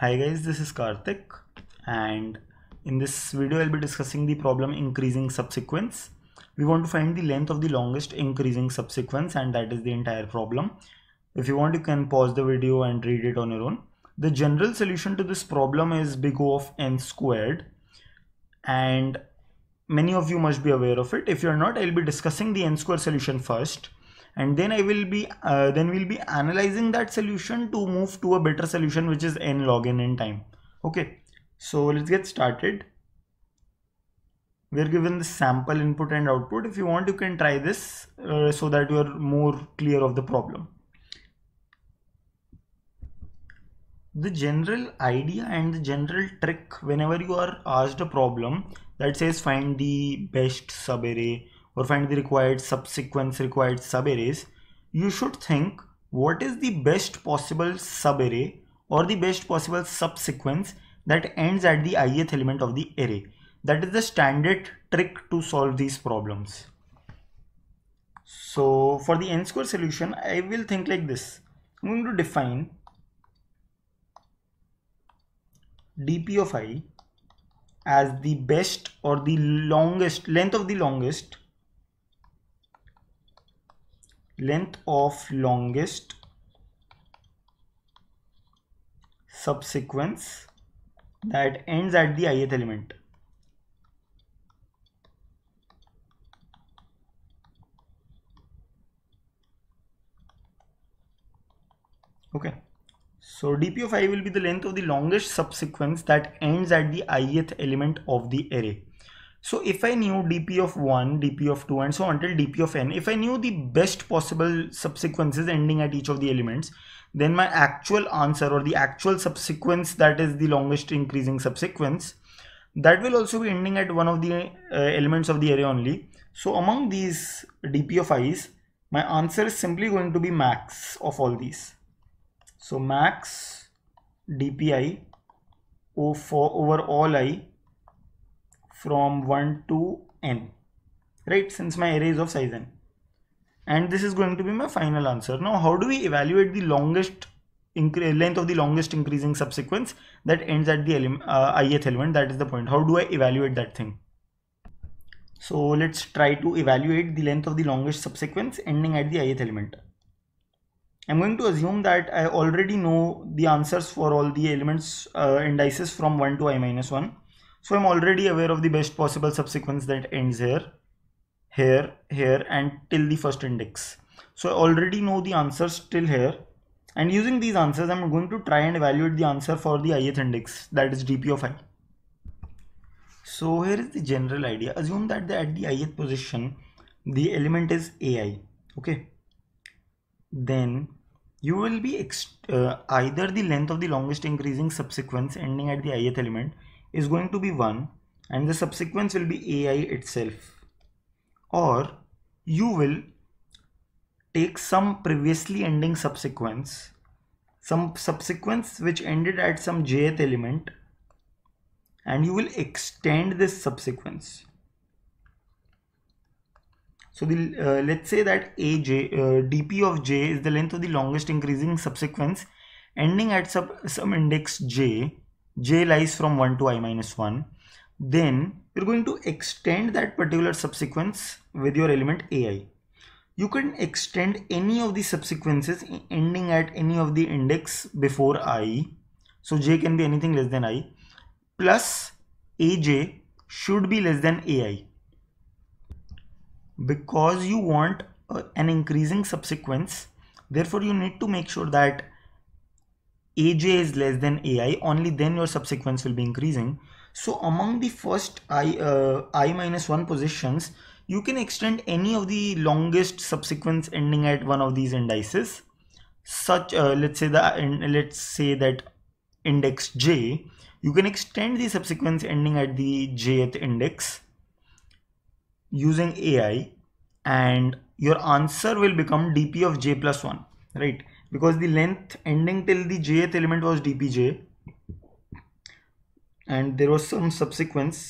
Hi guys, this is Karthik and in this video I'll be discussing the problem increasing subsequence. We want to find the length of the longest increasing subsequence and that is the entire problem. If you want you can pause the video and read it on your own. The general solution to this problem is big O of n squared and many of you must be aware of it. If you're not, I'll be discussing the n squared solution first and then I will be uh, then we'll be analyzing that solution to move to a better solution which is n log n time okay so let's get started we're given the sample input and output if you want you can try this uh, so that you are more clear of the problem the general idea and the general trick whenever you are asked a problem that says find the best subarray or find the required subsequence required subarrays, you should think what is the best possible subarray or the best possible subsequence that ends at the ith element of the array. That is the standard trick to solve these problems. So for the n square solution, I will think like this. I'm going to define dp of i as the best or the longest length of the longest length of longest subsequence that ends at the ith element. Okay, so dp of i will be the length of the longest subsequence that ends at the ith element of the array. So if I knew dp of 1, dp of 2 and so until dp of n, if I knew the best possible subsequences ending at each of the elements, then my actual answer or the actual subsequence that is the longest increasing subsequence, that will also be ending at one of the uh, elements of the array only. So among these dp of i's, my answer is simply going to be max of all these. So max dpi over all i from 1 to n right since my array is of size n and this is going to be my final answer now how do we evaluate the longest length of the longest increasing subsequence that ends at the ele uh, ith element that is the point how do i evaluate that thing so let's try to evaluate the length of the longest subsequence ending at the ith element I'm going to assume that I already know the answers for all the elements uh, indices from 1 to i minus 1 so I'm already aware of the best possible subsequence that ends here, here, here and till the first index. So I already know the answers till here and using these answers I'm going to try and evaluate the answer for the ith index that is dp of i. So here is the general idea. Assume that the, at the ith position the element is ai okay then you will be uh, either the length of the longest increasing subsequence ending at the ith element is going to be 1 and the subsequence will be AI itself or you will take some previously ending subsequence some subsequence which ended at some jth element and you will extend this subsequence so the, uh, let's say that aj uh, dp of j is the length of the longest increasing subsequence ending at sub, some index j j lies from 1 to i minus 1 then you're going to extend that particular subsequence with your element ai you can extend any of the subsequences ending at any of the index before i so j can be anything less than i plus aj should be less than ai because you want uh, an increasing subsequence therefore you need to make sure that aj is less than ai only then your subsequence will be increasing so among the first i uh, i minus 1 positions you can extend any of the longest subsequence ending at one of these indices such uh, let's say the let's say that index j you can extend the subsequence ending at the jth index using ai and your answer will become dp of j plus 1 right because the length ending till the jth element was dpj and there was some subsequence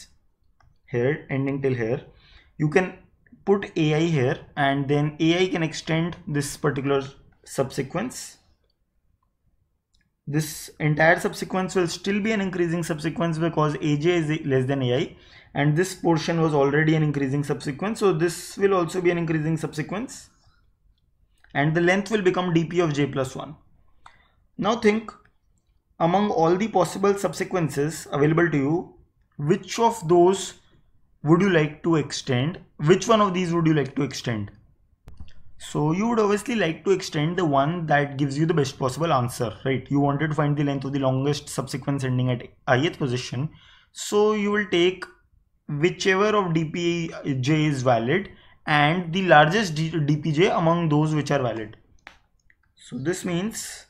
here ending till here you can put ai here and then ai can extend this particular subsequence this entire subsequence will still be an increasing subsequence because aj is less than ai and this portion was already an increasing subsequence so this will also be an increasing subsequence and the length will become dp of j plus 1. Now think among all the possible subsequences available to you, which of those would you like to extend? Which one of these would you like to extend? So you would obviously like to extend the one that gives you the best possible answer, right? You wanted to find the length of the longest subsequence ending at ith position. So you will take whichever of dpj is valid and the largest DPJ among those which are valid. So this means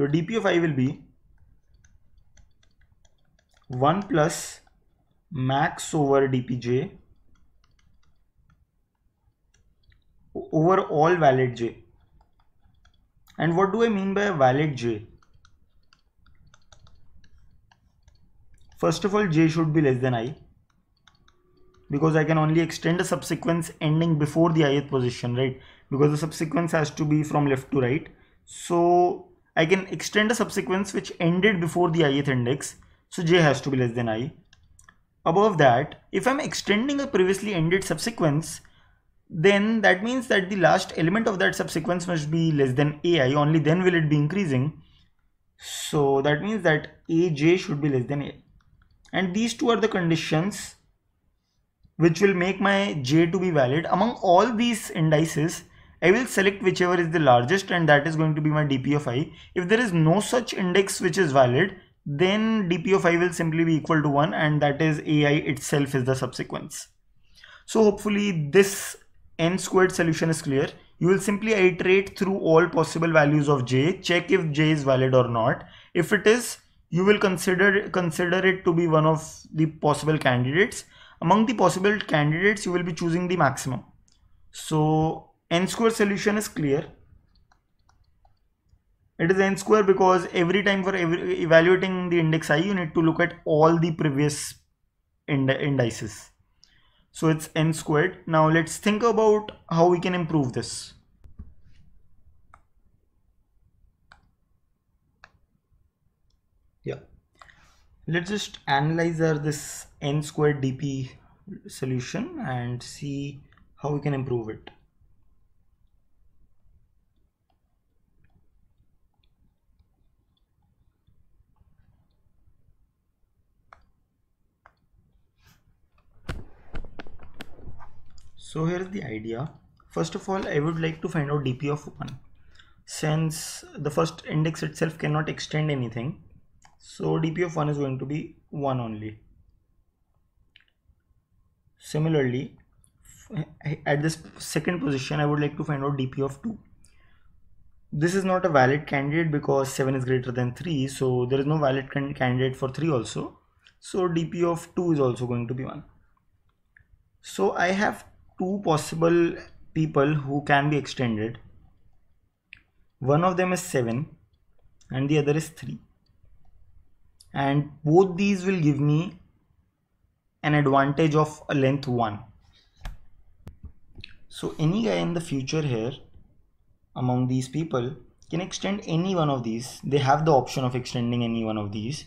your DP of i will be 1 plus max over DPJ over all valid J. And what do I mean by valid J? First of all, J should be less than I because I can only extend a subsequence ending before the ith position right because the subsequence has to be from left to right so I can extend a subsequence which ended before the ith index so j has to be less than i above that if I'm extending a previously ended subsequence then that means that the last element of that subsequence must be less than ai only then will it be increasing so that means that aj should be less than ai and these two are the conditions which will make my J to be valid. Among all these indices, I will select whichever is the largest and that is going to be my DP of i. If there is no such index which is valid, then dp of i will simply be equal to 1 and that is ai itself is the subsequence. So hopefully this n squared solution is clear. You will simply iterate through all possible values of j, check if j is valid or not. If it is, you will consider, consider it to be one of the possible candidates among the possible candidates you will be choosing the maximum so n square solution is clear it is n square because every time for every evaluating the index i you need to look at all the previous ind indices so it's n squared now let's think about how we can improve this let's just analyze our this n squared dp solution and see how we can improve it So here's the idea. First of all, I would like to find out dp of 1. Since the first index itself cannot extend anything, so dp of 1 is going to be 1 only. Similarly, at this second position, I would like to find out dp of 2. This is not a valid candidate because 7 is greater than 3. So there is no valid candidate for 3 also. So dp of 2 is also going to be 1. So I have two possible people who can be extended. One of them is 7 and the other is 3 and both these will give me an advantage of a length 1 so any guy in the future here among these people can extend any one of these they have the option of extending any one of these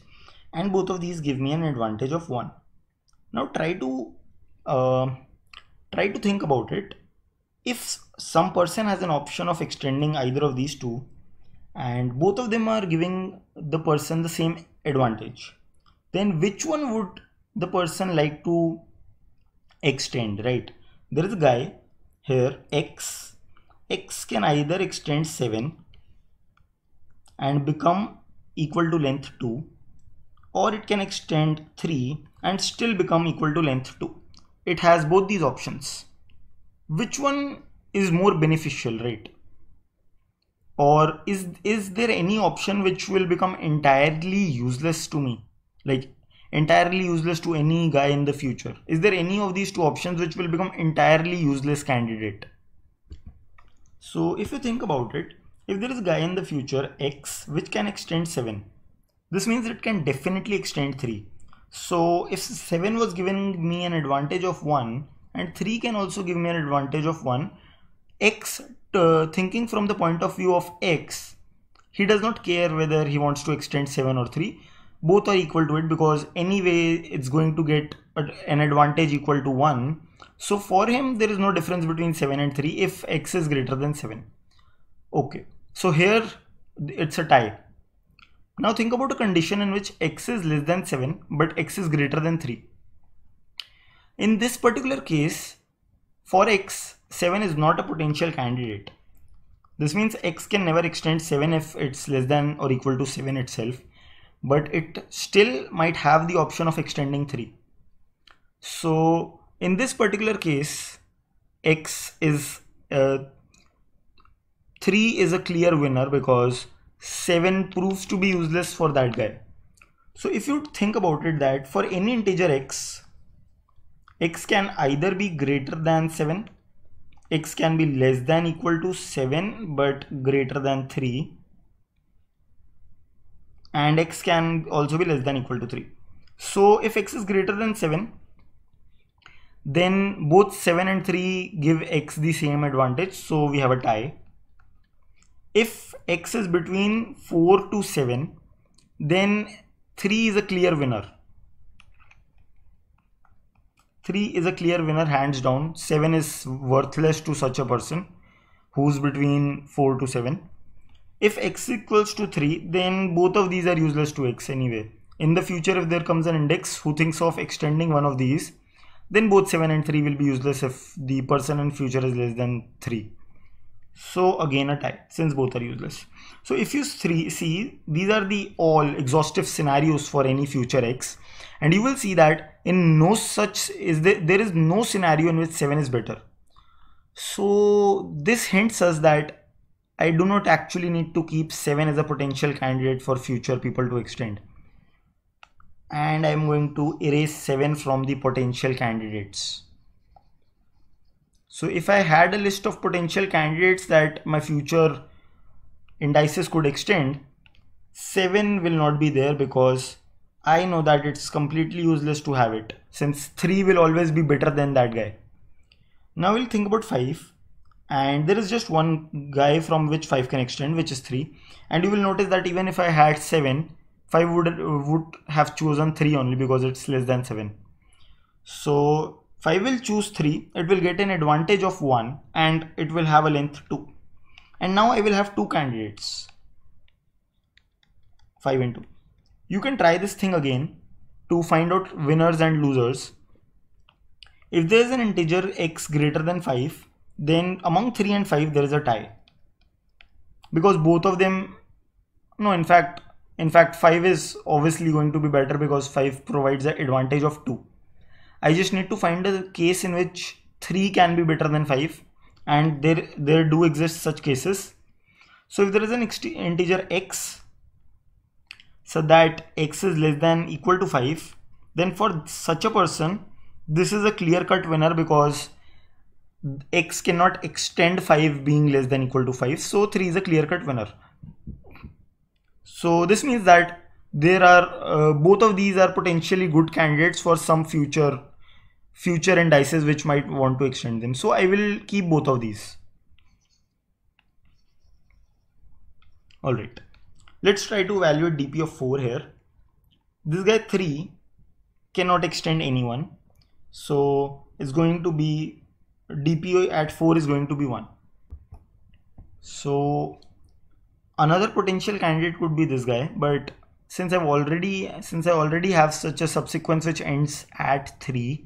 and both of these give me an advantage of 1 now try to uh, try to think about it if some person has an option of extending either of these two and both of them are giving the person the same advantage then which one would the person like to extend right there is a guy here x x can either extend 7 and become equal to length 2 or it can extend 3 and still become equal to length 2 it has both these options which one is more beneficial right or is is there any option which will become entirely useless to me like entirely useless to any guy in the future is there any of these two options which will become entirely useless candidate so if you think about it if there is a guy in the future x which can extend 7 this means it can definitely extend 3 so if 7 was giving me an advantage of 1 and 3 can also give me an advantage of 1 x uh, thinking from the point of view of x, he does not care whether he wants to extend 7 or 3. Both are equal to it because anyway it's going to get an advantage equal to 1. So for him there is no difference between 7 and 3 if x is greater than 7. Okay, so here it's a tie. Now think about a condition in which x is less than 7 but x is greater than 3. In this particular case, for x, 7 is not a potential candidate. This means x can never extend 7 if it's less than or equal to 7 itself. But it still might have the option of extending 3. So in this particular case, x is uh, 3 is a clear winner because 7 proves to be useless for that guy. So if you think about it that for any integer x, x can either be greater than 7 x can be less than equal to 7 but greater than 3 and x can also be less than equal to 3 so if x is greater than 7 then both 7 and 3 give x the same advantage so we have a tie if x is between 4 to 7 then 3 is a clear winner 3 is a clear winner hands down 7 is worthless to such a person who's between 4 to 7 if x equals to 3 then both of these are useless to x anyway in the future if there comes an index who thinks of extending one of these then both 7 and 3 will be useless if the person in future is less than 3 so again a tie since both are useless so if you see these are the all exhaustive scenarios for any future x and you will see that in no such is there, there is no scenario in which 7 is better so this hints us that I do not actually need to keep 7 as a potential candidate for future people to extend and I'm going to erase 7 from the potential candidates so if I had a list of potential candidates that my future indices could extend 7 will not be there because I know that it's completely useless to have it since 3 will always be better than that guy. Now we'll think about 5 and there is just one guy from which 5 can extend which is 3 and you will notice that even if I had 7 5 would would have chosen 3 only because it's less than 7. So 5 will choose 3 it will get an advantage of 1 and it will have a length 2 and now I will have two candidates 5 and 2 you can try this thing again to find out winners and losers. If there is an integer x greater than 5, then among 3 and 5 there is a tie. Because both of them, no, in fact, in fact 5 is obviously going to be better because 5 provides the advantage of 2. I just need to find a case in which 3 can be better than 5 and there, there do exist such cases. So if there is an integer x so that x is less than equal to 5 then for such a person this is a clear cut winner because x cannot extend 5 being less than equal to 5 so 3 is a clear cut winner so this means that there are uh, both of these are potentially good candidates for some future future indices which might want to extend them so i will keep both of these all right Let's try to evaluate DP of 4 here. This guy 3 cannot extend anyone. So it's going to be DPO at 4 is going to be 1. So another potential candidate could be this guy, but since I've already since I already have such a subsequence which ends at 3,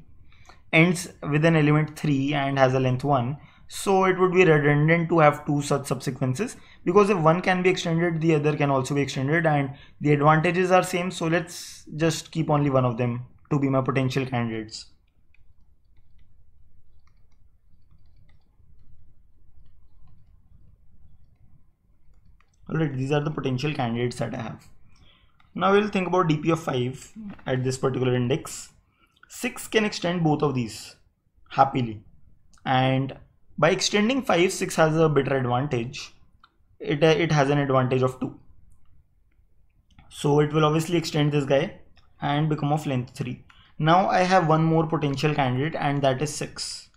ends with an element 3 and has a length 1, so it would be redundant to have two such subsequences because if one can be extended the other can also be extended and the advantages are same so let's just keep only one of them to be my potential candidates alright these are the potential candidates that I have now we'll think about DP of 5 at this particular index 6 can extend both of these happily and by extending 5 6 has a better advantage it, uh, it has an advantage of 2 so it will obviously extend this guy and become of length 3 now I have one more potential candidate and that is 6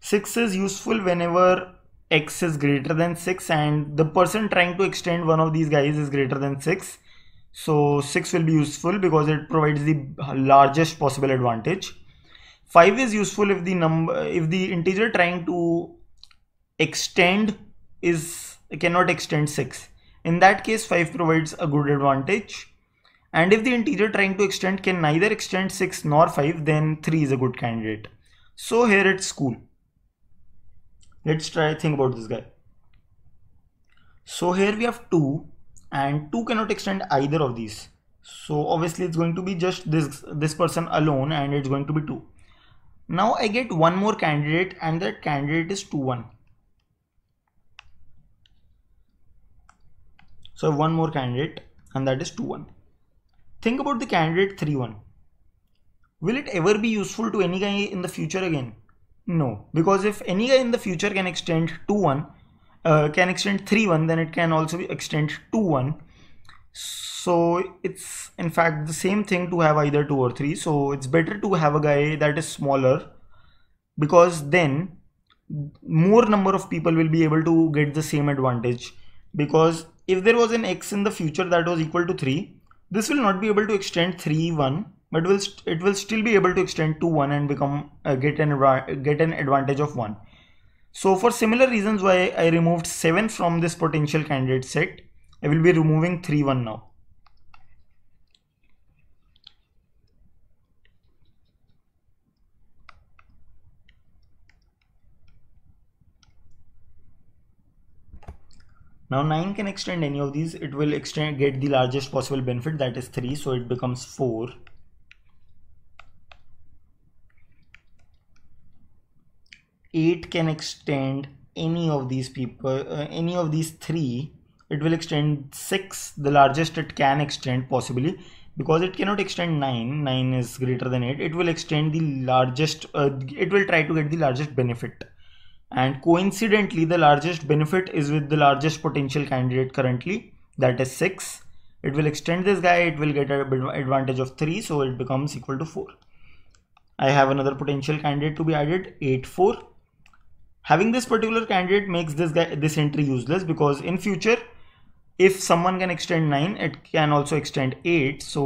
6 is useful whenever x is greater than 6 and the person trying to extend one of these guys is greater than 6 so 6 will be useful because it provides the largest possible advantage 5 is useful if the number if the integer trying to extend is cannot extend 6 in that case 5 provides a good advantage and if the integer trying to extend can neither extend 6 nor 5 then 3 is a good candidate so here it's cool let's try think about this guy so here we have 2 and 2 cannot extend either of these so obviously it's going to be just this this person alone and it's going to be 2 now I get one more candidate and that candidate is 2, 1. So one more candidate and that is 2, 1. Think about the candidate 3, 1. Will it ever be useful to any guy in the future again? No, because if any guy in the future can extend 2, 1, uh, can extend 3, 1, then it can also be extend 2, 1 so it's in fact the same thing to have either two or three so it's better to have a guy that is smaller because then more number of people will be able to get the same advantage because if there was an x in the future that was equal to 3 this will not be able to extend 3 1 but will it will still be able to extend to 1 and become uh, get an get an advantage of 1 so for similar reasons why i removed 7 from this potential candidate set I will be removing 3 1 now. Now 9 can extend any of these, it will extend get the largest possible benefit that is 3 so it becomes 4. Eight can extend any of these people, uh, any of these three it will extend 6 the largest it can extend possibly because it cannot extend 9 9 is greater than 8 it will extend the largest uh, it will try to get the largest benefit and coincidentally the largest benefit is with the largest potential candidate currently that is 6 it will extend this guy it will get a advantage of 3 so it becomes equal to 4 i have another potential candidate to be added 8 4 having this particular candidate makes this guy this entry useless because in future if someone can extend 9 it can also extend 8 so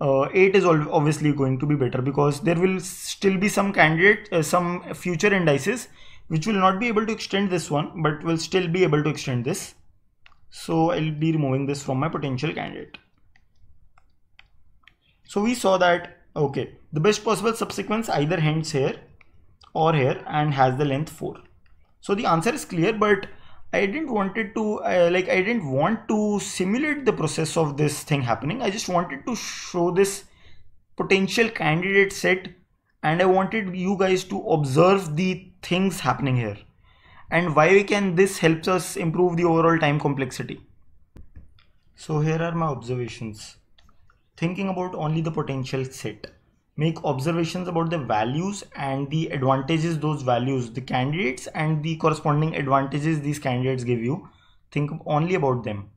uh, 8 is obviously going to be better because there will still be some candidate uh, some future indices which will not be able to extend this one but will still be able to extend this so I'll be removing this from my potential candidate so we saw that okay the best possible subsequence either ends here or here and has the length 4 so the answer is clear but I didn't wanted to uh, like I didn't want to simulate the process of this thing happening. I just wanted to show this potential candidate set and I wanted you guys to observe the things happening here and why can this helps us improve the overall time complexity. So here are my observations. Thinking about only the potential set make observations about the values and the advantages those values the candidates and the corresponding advantages these candidates give you think only about them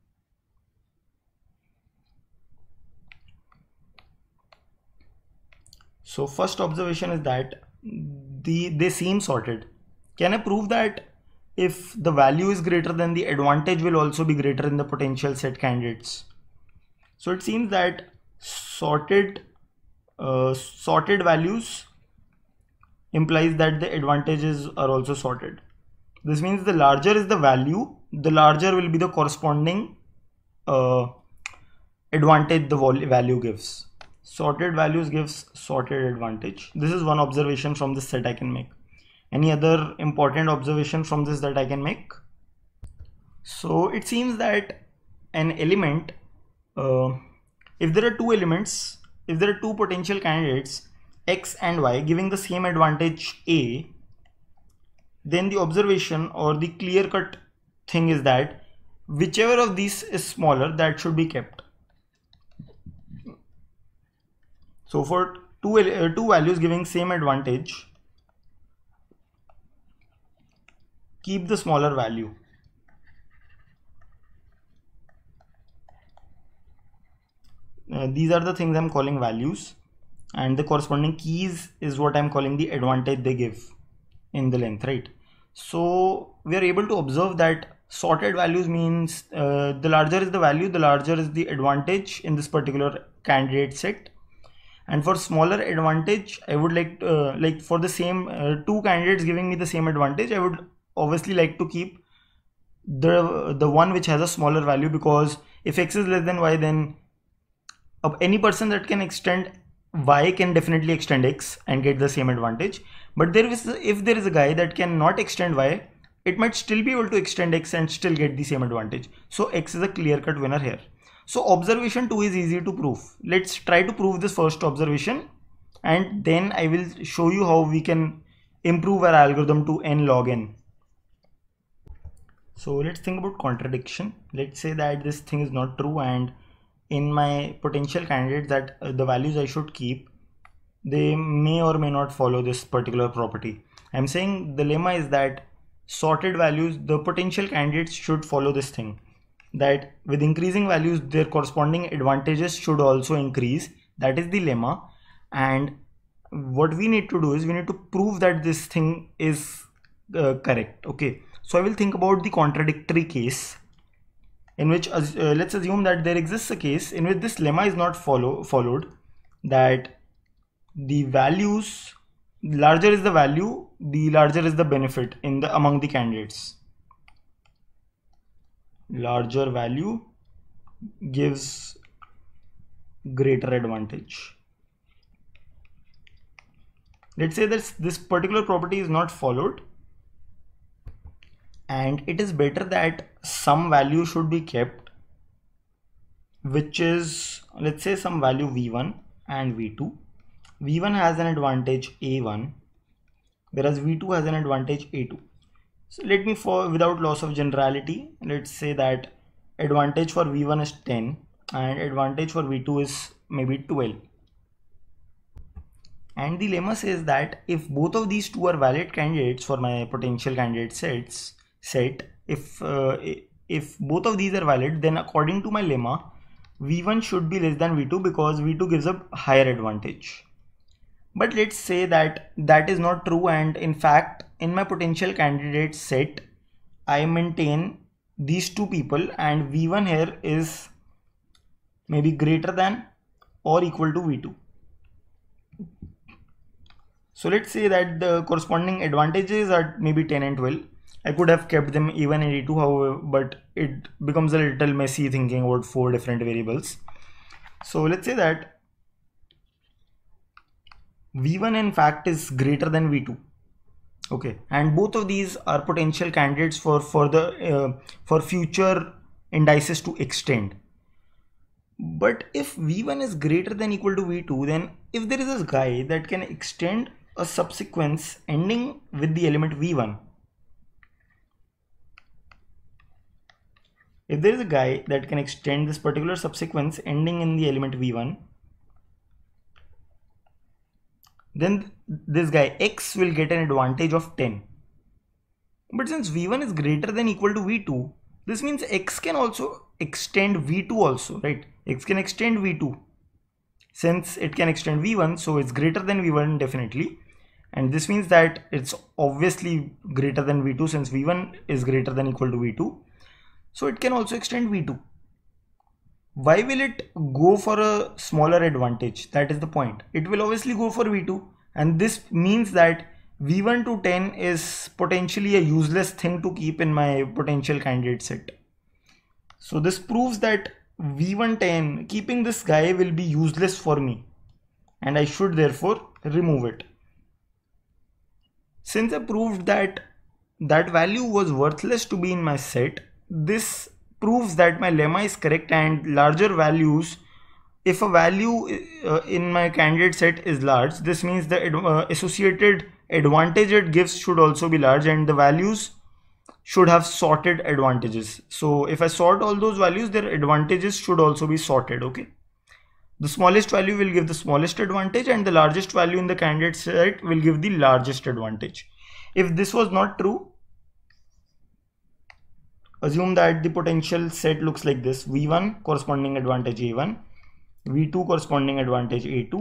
so first observation is that the they seem sorted can i prove that if the value is greater than the advantage will also be greater in the potential set candidates so it seems that sorted uh, sorted values implies that the advantages are also sorted. This means the larger is the value, the larger will be the corresponding uh, advantage the value gives. Sorted values gives sorted advantage. This is one observation from this set I can make. Any other important observation from this that I can make? So it seems that an element, uh, if there are two elements if there are two potential candidates x and y giving the same advantage a then the observation or the clear cut thing is that whichever of these is smaller that should be kept so for two uh, two values giving same advantage keep the smaller value Uh, these are the things I'm calling values and the corresponding keys is what I'm calling the advantage they give in the length right so we are able to observe that sorted values means uh, the larger is the value the larger is the advantage in this particular candidate set and for smaller advantage I would like uh, like for the same uh, two candidates giving me the same advantage I would obviously like to keep the the one which has a smaller value because if x is less than y then of any person that can extend y can definitely extend x and get the same advantage but there is if there is a guy that cannot extend y it might still be able to extend x and still get the same advantage so x is a clear-cut winner here so observation 2 is easy to prove let's try to prove this first observation and then I will show you how we can improve our algorithm to n log n so let's think about contradiction let's say that this thing is not true and in my potential candidate that uh, the values I should keep they may or may not follow this particular property. I'm saying the lemma is that sorted values the potential candidates should follow this thing that with increasing values their corresponding advantages should also increase that is the lemma and what we need to do is we need to prove that this thing is uh, correct okay so I will think about the contradictory case in which uh, let's assume that there exists a case in which this lemma is not follow followed that the values larger is the value the larger is the benefit in the among the candidates larger value gives greater advantage let's say that this particular property is not followed and it is better that some value should be kept which is let's say some value v1 and v2 v1 has an advantage a1 whereas v2 has an advantage a2 so let me for without loss of generality let's say that advantage for v1 is 10 and advantage for v2 is maybe 12 and the lemma says that if both of these two are valid candidates for my potential candidate sets set if uh, if both of these are valid then according to my lemma v1 should be less than v2 because v2 gives a higher advantage but let's say that that is not true and in fact in my potential candidate set i maintain these two people and v1 here is maybe greater than or equal to v2 so let's say that the corresponding advantages are maybe 10 and 12 I could have kept them even in 2 however but it becomes a little messy thinking about four different variables. So let's say that V1 in fact is greater than V2 okay and both of these are potential candidates for further uh, for future indices to extend but if v1 is greater than equal to v2 then if there is a guy that can extend a subsequence ending with the element v1 if there is a guy that can extend this particular subsequence ending in the element v1 then this guy x will get an advantage of 10 but since v1 is greater than equal to v2 this means x can also extend v2 also right x can extend v2 since it can extend v1 so it's greater than v1 definitely and this means that it's obviously greater than v2 since v1 is greater than equal to v2 so it can also extend V2. Why will it go for a smaller advantage? That is the point. It will obviously go for V2 and this means that V1 to 10 is potentially a useless thing to keep in my potential candidate set. So this proves that V1 10 keeping this guy will be useless for me and I should therefore remove it. Since I proved that that value was worthless to be in my set this proves that my lemma is correct and larger values if a value uh, in my candidate set is large this means the uh, associated advantage it gives should also be large and the values should have sorted advantages so if I sort all those values their advantages should also be sorted okay the smallest value will give the smallest advantage and the largest value in the candidate set will give the largest advantage if this was not true assume that the potential set looks like this v1 corresponding advantage a1 v2 corresponding advantage a2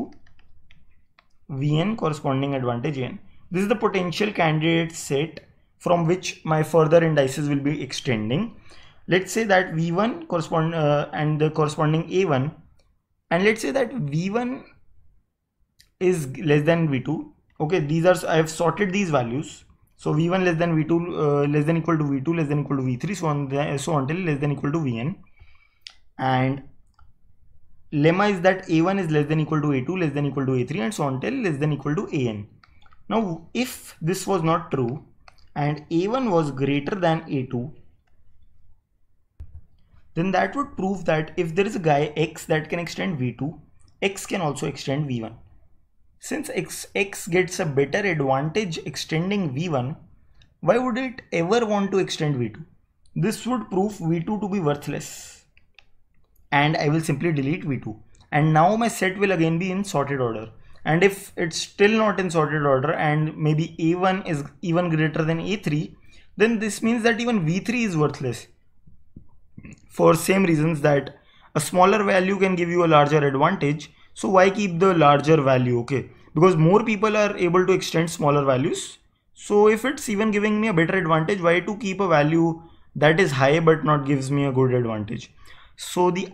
vn corresponding advantage n this is the potential candidate set from which my further indices will be extending let's say that v1 correspond uh, and the corresponding a1 and let's say that v1 is less than v2 okay these are i have sorted these values so v1 less than v2 uh, less than equal to v2 less than equal to v3 so on the, uh, so until less than equal to vn and lemma is that a1 is less than equal to a2 less than equal to a3 and so on till less than equal to an. Now if this was not true and a1 was greater than a2 then that would prove that if there is a guy x that can extend v2 x can also extend v1 since x, x gets a better advantage extending v1, why would it ever want to extend v2? This would prove v2 to be worthless. And I will simply delete v2. And now my set will again be in sorted order. And if it's still not in sorted order and maybe a1 is even greater than a3, then this means that even v3 is worthless. For same reasons that a smaller value can give you a larger advantage. So why keep the larger value? Okay, because more people are able to extend smaller values. So if it's even giving me a better advantage, why to keep a value that is high but not gives me a good advantage? So the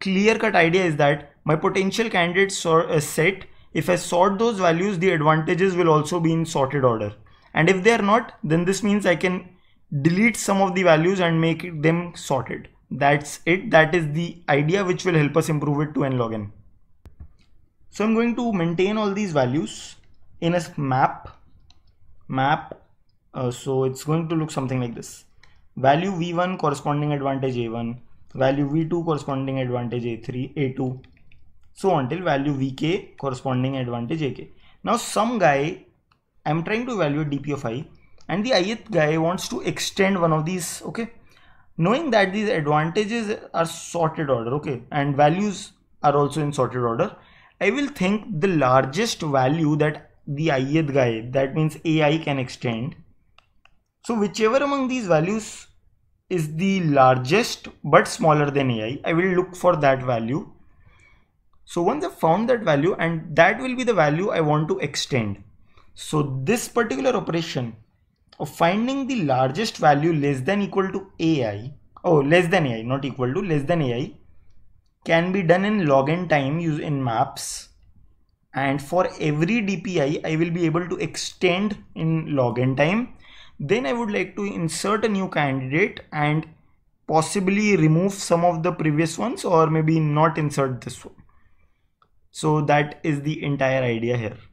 clear cut idea is that my potential candidates candidate uh, set, if I sort those values, the advantages will also be in sorted order. And if they are not, then this means I can delete some of the values and make them sorted. That's it. That is the idea which will help us improve it to n log n. So I'm going to maintain all these values in a map map. Uh, so it's going to look something like this value v1 corresponding advantage a1 value v2 corresponding advantage a3 a2 so on till value vk corresponding advantage ak now some guy i'm trying to evaluate dp of i and the ith guy wants to extend one of these okay knowing that these advantages are sorted order okay and values are also in sorted order I will think the largest value that the ith guy that means ai can extend so whichever among these values is the largest but smaller than ai I will look for that value so once I found that value and that will be the value I want to extend so this particular operation of finding the largest value less than equal to ai oh less than ai not equal to less than ai can be done in login time using in maps and for every DPI I will be able to extend in login time then I would like to insert a new candidate and possibly remove some of the previous ones or maybe not insert this one so that is the entire idea here